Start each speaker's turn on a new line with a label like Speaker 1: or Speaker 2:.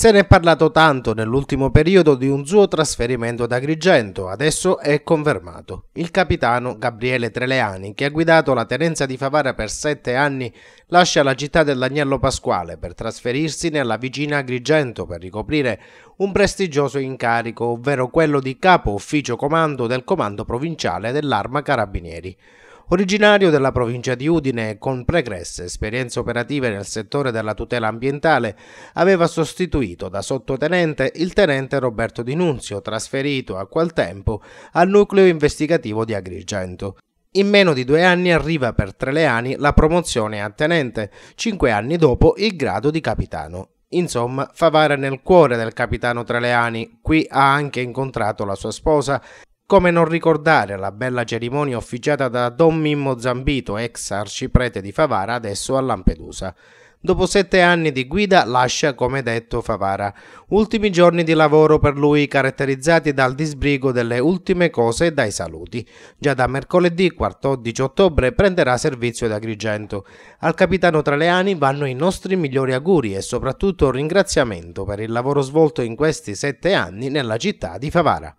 Speaker 1: Se ne è parlato tanto nell'ultimo periodo di un suo trasferimento ad Agrigento, adesso è confermato. Il capitano Gabriele Treleani, che ha guidato la tenenza di Favara per sette anni, lascia la città dell'Agnello Pasquale per trasferirsi nella vicina Agrigento per ricoprire un prestigioso incarico, ovvero quello di capo ufficio comando del comando provinciale dell'Arma Carabinieri. Originario della provincia di Udine e con pregresse esperienze operative nel settore della tutela ambientale, aveva sostituito da sottotenente il tenente Roberto Di Nunzio, trasferito a quel tempo al nucleo investigativo di Agrigento. In meno di due anni arriva per Treleani la promozione a tenente, cinque anni dopo il grado di capitano. Insomma, Favara nel cuore del capitano Treleani, qui ha anche incontrato la sua sposa come non ricordare la bella cerimonia officiata da Don Mimmo Zambito, ex arciprete di Favara, adesso a Lampedusa. Dopo sette anni di guida lascia, come detto, Favara. Ultimi giorni di lavoro per lui caratterizzati dal disbrigo delle ultime cose e dai saluti. Già da mercoledì 14 ottobre prenderà servizio ad Agrigento. Al capitano Traleani vanno i nostri migliori auguri e soprattutto ringraziamento per il lavoro svolto in questi sette anni nella città di Favara.